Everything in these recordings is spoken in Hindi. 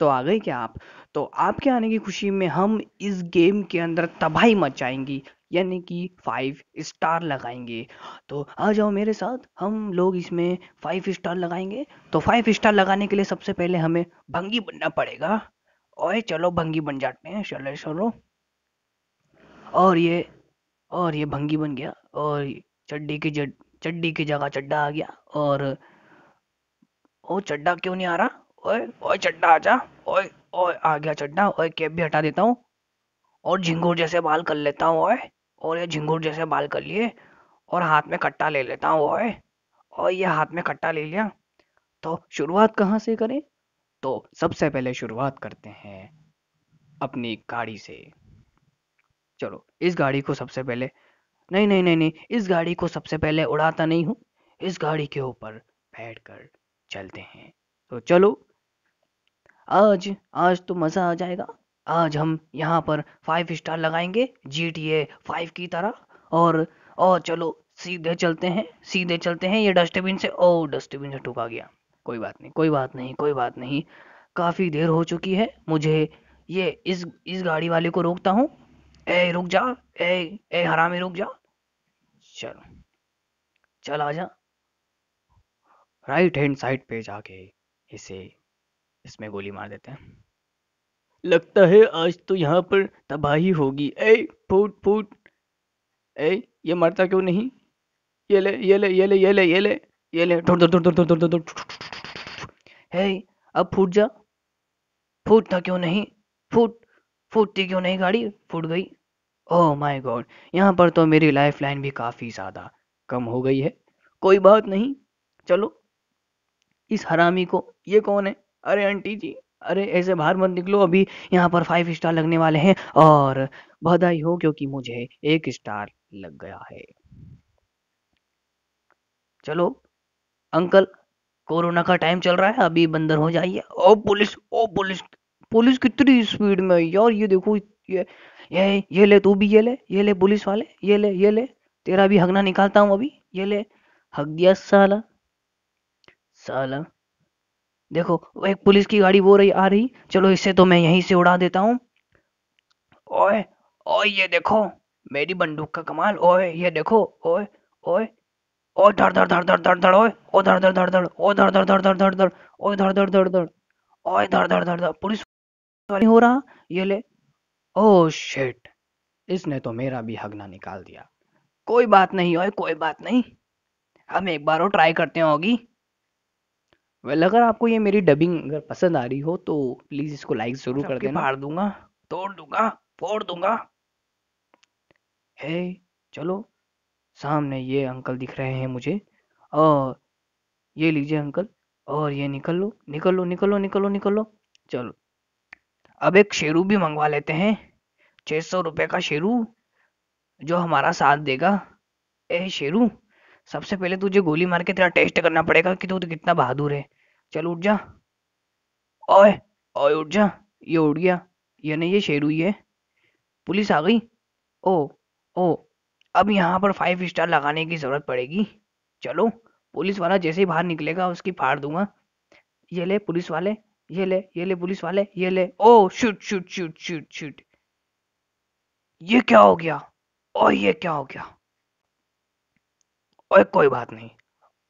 तो आ गए क्या आप तो आपके आने की खुशी में हम इस गेम के अंदर तबाही मचाएंगी यानी कि फाइव स्टार लगाएंगे तो आ जाओ मेरे साथ हम लोग इसमें फाइव स्टार लगाएंगे तो फाइव स्टार लगाने के लिए सबसे पहले हमें भंगी बनना पड़ेगा ओए चलो भंगी बन जाते हैं चलो चलो और ये और ये भंगी बन गया और चड्डी की जड चड्डी की जगह चड्डा आ गया और ओ चड्डा क्यों नहीं आ रहा ओए ओए चड्डा आजा ओए ओए आ गया चड्डा ओए कैप भी हटा देता हूँ और झिंगूर जैसे बाल कर लेता हूँ ओए और ये झिंगूर जैसे बाल कर लिए और हाथ में कट्टा ले लेता हूँ ओए और ये हाथ में कट्टा ले लिया तो शुरुआत कहाँ से करें तो सबसे पहले शुरुआत करते हैं अपनी गाड़ी से चलो इस गाड़ी को सबसे पहले नहीं नहीं नहीं नहीं इस गाड़ी को सबसे पहले उड़ाता नहीं हूँ इस गाड़ी के ऊपर बैठ कर चलते हैं तो चलो आज आज तो मज़ा आ जाएगा आज हम यहाँ पर फाइव स्टार लगाएंगे जी टी ए फाइव की तरह और और चलो सीधे चलते हैं सीधे चलते हैं ये डस्टबिन से ओ डस्टबिन से ठुका गया कोई बात नहीं कोई बात नहीं कोई बात नहीं काफ़ी देर हो चुकी है मुझे ये इस इस गाड़ी वाले को रोकता हूँ ए रुक जा ए ए हरामी रुक जा चलो चल आ जा राइट हैंड साइड पे जाके इसे इसमें गोली मार देते हैं लगता है आज तो यहाँ पर तबाही होगी ए फूट फूट ए ये मरता क्यों नहीं ये ले ये ले ये ले ये ले ये ले ये ले हे अब फूट जा फूटता क्यों नहीं फूट फूटती क्यों नहीं गाड़ी फूट गई ओह माय गॉड यहाँ पर तो मेरी लाइफ लाइन भी काफ़ी ज़्यादा कम हो गई है कोई बात नहीं चलो इस हरामी को ये कौन है अरे आंटी जी अरे ऐसे बाहर मत निकलो अभी यहाँ पर फाइव स्टार लगने वाले हैं और बधाई हो क्योंकि मुझे एक स्टार लग गया है चलो अंकल कोरोना का टाइम चल रहा है अभी बंदर हो जाइए ओ पुलिस ओ पुलिस पुलिस कितनी स्पीड में यार ये देखो ये ये ये ले तू भी ये ले ये ले पुलिस वाले ये ले ये ले तेरा भी हगना निकालता हूँ अभी ये ले हक दिया साला साला देखो एक पुलिस की गाड़ी वो रही आ रही चलो इसे तो मैं यहीं से उड़ा देता हूँ ओए ओए ये देखो मेरी बंदूक का कमाल ओए ये देखो ओए ओए ओ धर धड़ धड़ धर धर धर ओए ओ धड़ धर धर धर ओ धड़ धड़ धड़ धर धर धड़ ओ धड़ धर धर धड़ ओए धड़ धड़ धड़ धर पुलिस वाली हो रहा ये ले ओ शिट इसने तो मेरा भी हगना निकाल दिया कोई बात नहीं ओए कोई बात नहीं हम एक बार और ट्राई करते होगी वेल अगर आपको ये मेरी डबिंग अगर पसंद आ रही हो तो प्लीज़ इसको लाइक ज़रूर कर देना मार दूंगा तोड़ दूंगा फोड़ दूंगा हे चलो सामने ये अंकल दिख रहे हैं मुझे और ये लीजिए अंकल और ये निकल लो निकल लो निकल लो निकल लो निकल लो चलो अब एक शेरू भी मंगवा लेते हैं छह सौ रुपये का शेरू जो हमारा साथ देगा ए शेरू सबसे पहले तुझे गोली मार के तेरा टेस्ट करना पड़ेगा कि तू तो कितना बहादुर है चल उठ जा ओए ओए उठ जा ये उठ गया ये नहीं ये शेर हुई है पुलिस आ गई ओ ओ अब यहाँ पर फाइव स्टार लगाने की जरूरत पड़ेगी चलो पुलिस वाला जैसे ही बाहर निकलेगा उसकी फाड़ दूंगा ये ले पुलिस वाले ये ले ये ले पुलिस वाले ये ले ओ shoot shoot shoot shoot shoot ये क्या हो गया और ये क्या हो गया ओए कोई बात नहीं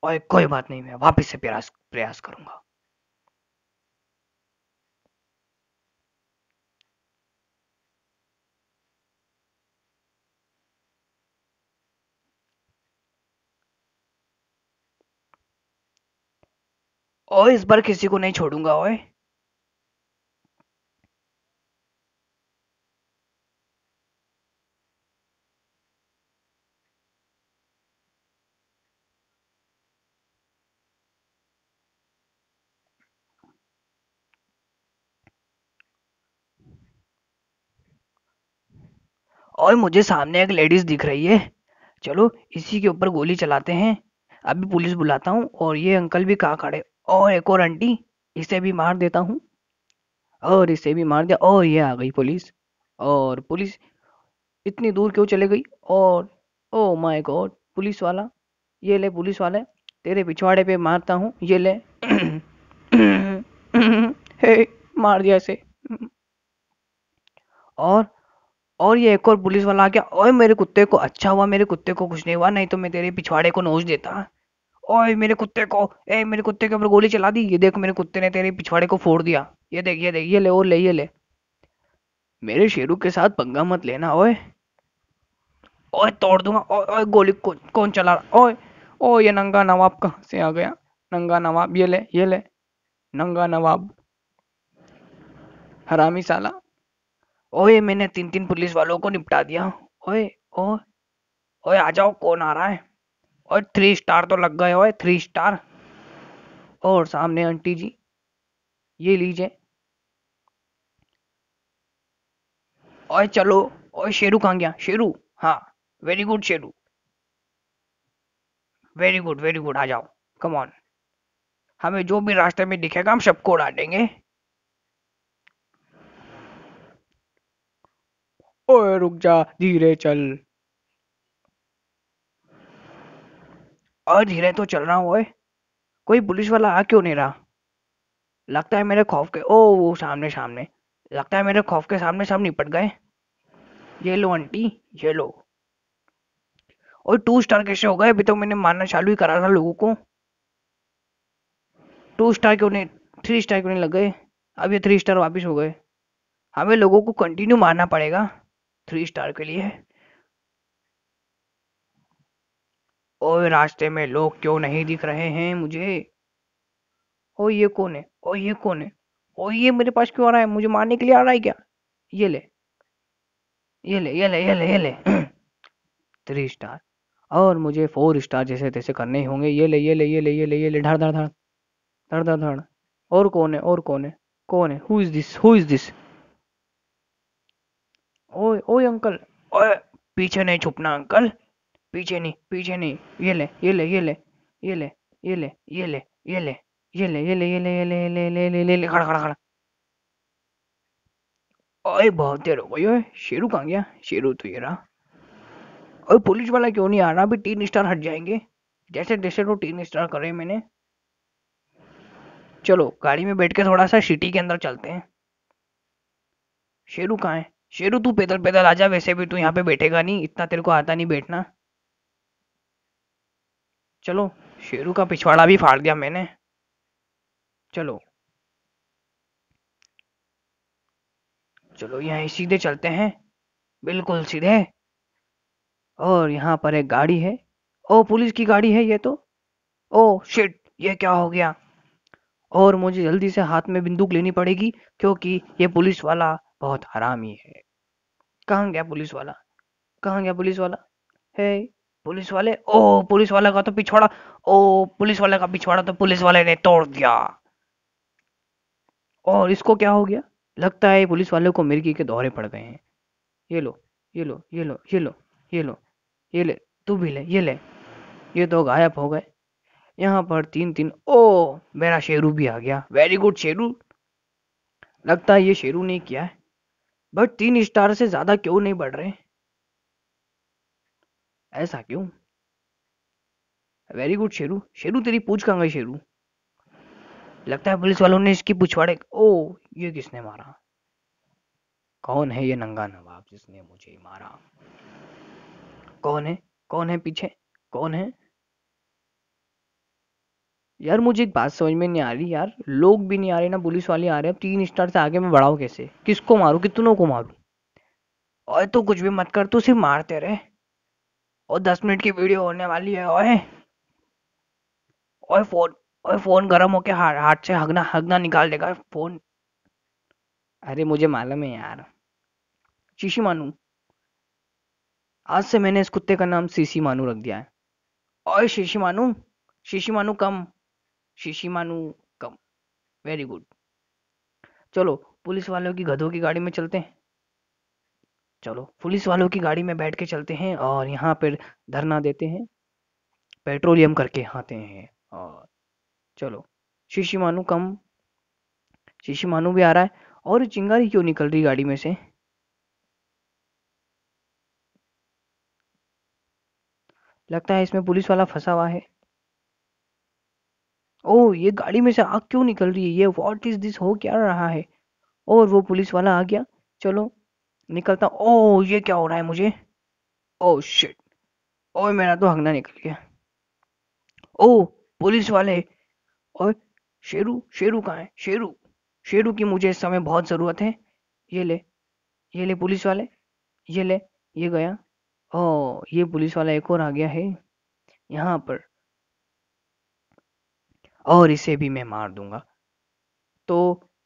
ओए कोई बात नहीं मैं वापस से प्यारा प्रयास करूंगा और इस बार किसी को नहीं छोड़ूंगा ओए और मुझे सामने एक लेडीज दिख रही है चलो इसी के ऊपर गोली चलाते हैं अभी पुलिस बुलाता हूँ और ये अंकल भी कहा खड़े और एक और आंटी इसे भी मार देता हूँ और इसे भी मार दिया और ये आ गई पुलिस और पुलिस इतनी दूर क्यों चले गई और ओ माय गॉड पुलिस वाला ये ले पुलिस वाले तेरे पिछवाड़े पे मारता हूँ ये ले हे मार दिया इसे और और ये एक और पुलिस वाला आ गया ओए मेरे कुत्ते को अच्छा हुआ मेरे कुत्ते को कुछ नहीं हुआ नहीं तो मैं तेरे पिछवाड़े को नोच देता ओए मेरे कुत्ते को ए मेरे कुत्ते के ऊपर गोली चला दी ये देख मेरे कुत्ते ने तेरे पिछवाड़े को फोड़ दिया ये देख ये देख ये ले और ले ये ले मेरे शेरू के साथ पंगा मत लेना ओए ओए तोड़ दूंगा ओए ओए गोली कौन कौन चला रहा ओए ओ ये नंगा नवाब कहाँ से आ गया नंगा नवाब ये ले ये ले नंगा नवाब हरामी साला ओए मैंने तीन तीन पुलिस वालों को निपटा दिया ओए ओ ओए आ जाओ कौन आ रहा है और थ्री स्टार तो लग गए ओए थ्री स्टार और सामने आंटी जी ये लीजिए ओए चलो ओए शेरू कहाँ गया शेरू हाँ very good Sheru very good very good आ जाओ कम ऑन हमें जो भी रास्ते में दिखेगा हम सबको उड़ा देंगे ओए रुक जा धीरे चल और धीरे तो चल रहा हूँ कोई पुलिस वाला आ क्यों नहीं रहा लगता है मेरे खौफ के ओ वो सामने सामने लगता है मेरे खौफ के सामने सब निपट गए ये लो आंटी ये लो और टू स्टार कैसे हो गए अभी तो मैंने मानना चालू ही करा था लोगों को टू स्टार क्यों नहीं थ्री स्टार क्यों नहीं लग गए अब ये थ्री स्टार वापस हो गए हमें लोगों को कंटिन्यू मारना पड़ेगा थ्री स्टार के लिए और रास्ते में लोग क्यों नहीं दिख रहे हैं मुझे ओ ये कौन है ओ ये कौन है ओ ये मेरे पास क्यों आ रहा है मुझे मारने के लिए आ रहा है क्या ये ले ये ले ये ले ये ले ये ले थ्री स्टार और मुझे फोर स्टार जैसे तैसे करने ही होंगे ये ले ये ले ये ले ये ले ये ले धड़ धड़ धड़ धड़ धड़ धड़ और कौन है और कौन है कौन है who is this who is this ओए ओए अंकल ओए पीछे नहीं छुपना अंकल पीछे नहीं पीछे नहीं ये ले ये ले ये ले ये ले ये ले ये ले ये ले ये ले ये ले ये ले ये ले ये ले ले ले ले ले खड़ा खड़ा खड़ा ओए बहुत देर हो गई ओए शेरू कहाँ गया शेरू तो ये रहा ओए पुलिस वाला क्यों नहीं आ रहा अभी तीन स्टार हट जाएंगे जैसे जैसे तो तीन स्टार करे मैंने चलो गाड़ी में बैठ के थोड़ा सा सिटी के अंदर चलते हैं शेरू कहाँ है शेरू तू पैदल पैदल आजा वैसे भी तू यहाँ पे बैठेगा नहीं इतना तेरे को आता नहीं बैठना चलो शेरू का पिछवाड़ा भी फाड़ दिया मैंने चलो चलो यहाँ सीधे चलते हैं बिल्कुल सीधे और यहाँ पर एक गाड़ी है ओ पुलिस की गाड़ी है ये तो ओ शिट ये क्या हो गया और मुझे जल्दी से हाथ में बंदूक लेनी पड़ेगी क्योंकि ये पुलिस वाला बहुत हरामी है कहाँ गया पुलिस वाला कहाँ गया पुलिस वाला है पुलिस वाले ओ पुलिस वाले का तो पिछवाड़ा ओ पुलिस वाले का पिछवाड़ा तो पुलिस वाले ने तोड़ दिया और इसको क्या हो गया लगता है पुलिस वाले को मिर्गी के दौरे पड़ गए हैं ये लो ये लो ये लो ये लो ये लो ये ले तू भी ले ये ले ये तो गायब हो गए यहाँ पर तीन तीन ओ मेरा शेरू भी आ गया वेरी गुड शेरू लगता है ये शेरू ने किया है बट तीन स्टार से ज्यादा क्यों नहीं बढ़ रहे ऐसा क्यों वेरी गुड शेरू शेरू तेरी पूछ कहा गई शेरू लगता है पुलिस वालों ने इसकी पूछवाड़े ओ ये किसने मारा कौन है ये नंगा नवाब जिसने मुझे मारा कौन है कौन है पीछे कौन है यार मुझे एक बात समझ में नहीं आ रही यार लोग भी नहीं आ रहे ना पुलिस वाले आ रहे अब तीन स्टार से आगे मैं बढ़ाऊँ कैसे किसको मारू कितनों को मारू और तो कुछ भी मत कर तू तो सिर्फ मारते रहे और दस मिनट की वीडियो होने वाली है ओए ओए फोन ओए फोन गर्म होके हाथ हाथ से हगना हगना निकाल देगा फोन अरे मुझे मालूम है यार शीशी मानू आज से मैंने इस कुत्ते का नाम शीशी मानू रख दिया है ओए शीशी मानू शीशी Manu come Manu come very good चलो पुलिस वालों की गधों की गाड़ी में चलते हैं चलो पुलिस वालों की गाड़ी में बैठ के चलते हैं और यहाँ पर धरना देते हैं पेट्रोलियम करके आते हैं और चलो शीशी मानू कम शीशी मानू भी आ रहा है और चिंगारी क्यों निकल रही गाड़ी में से लगता है इसमें पुलिस वाला फंसा हुआ है ओह ये गाड़ी में से आग क्यों निकल रही है ये व्हाट इज दिस हो क्या रहा है और वो पुलिस वाला आ गया चलो निकलता ओह ये क्या हो रहा है मुझे ओह शिट ओह मेरा तो हंगना निकल गया ओह पुलिस वाले और शेरू शेरू कहाँ है शेरू शेरू की मुझे इस समय बहुत ज़रूरत है ये ले ये ले पुलिस वाले ये ले ये गया ओ ये पुलिस वाला एक और आ गया है यहाँ पर और इसे भी मैं मार दूंगा तो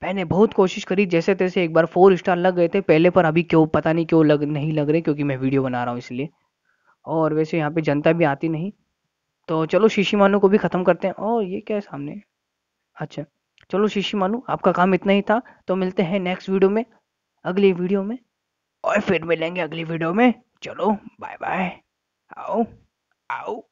मैंने बहुत कोशिश करी जैसे तैसे एक बार फोर स्टार लग गए थे पहले पर अभी क्यों पता नहीं क्यों लग नहीं लग रहे क्योंकि मैं वीडियो बना रहा हूँ इसलिए और वैसे यहाँ पे जनता भी आती नहीं तो चलो शीशी मानू को भी ख़त्म करते हैं और ये क्या है सामने अच्छा चलो शीशी मानू आपका काम इतना ही था तो मिलते हैं नेक्स्ट वीडियो में अगली वीडियो में और फिर मिलेंगे अगली वीडियो में चलो बाय बाय आओ आओ